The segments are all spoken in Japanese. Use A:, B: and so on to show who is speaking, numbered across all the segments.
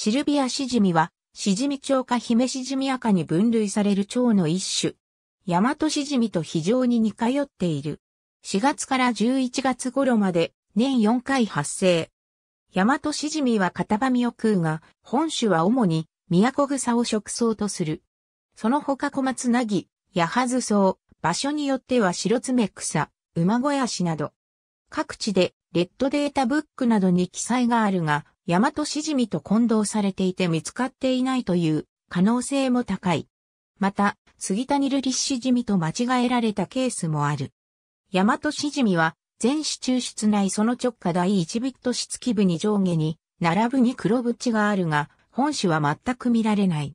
A: シルビアシジミは、シジミ鳥か姫シジミ赤に分類される蝶の一種。ヤマトシジミと非常に似通っている。4月から11月頃まで年4回発生。ヤマトシジミは片バミを食うが、本種は主に都草を食草とする。その他小松なぎ、ヤハズ草、場所によっては白爪草、馬小屋シなど。各地でレッドデータブックなどに記載があるが、ヤマトシジミと混同されていて見つかっていないという可能性も高い。また、杉谷リッシジミと間違えられたケースもある。ヤマトシジミは、全市中室内その直下第1ビット室基部に上下に、並ぶに黒縁があるが、本種は全く見られない。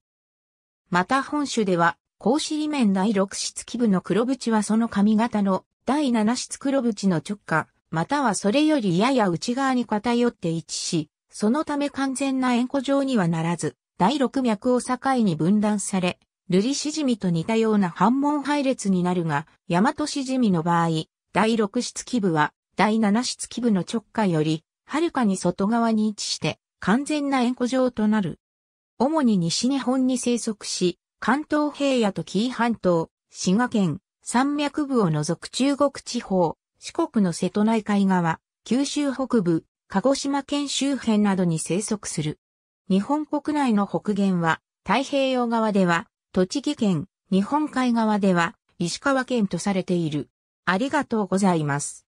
A: また本種では、格子裏面第6室基部の黒縁はその髪型の第7室黒縁の直下、またはそれよりやや内側に偏って位置し、そのため完全な円弧状にはならず、第六脈を境に分断され、瑠璃しじみと似たような反問配列になるが、大和しじみの場合、第六質基部は、第七質基部の直下より、はるかに外側に位置して、完全な円弧状となる。主に西日本に生息し、関東平野と紀伊半島、滋賀県、山脈部を除く中国地方、四国の瀬戸内海側、九州北部、鹿児島県周辺などに生息する。日本国内の北限は、太平洋側では、栃木県、日本海側では、石川県とされている。ありがとうございます。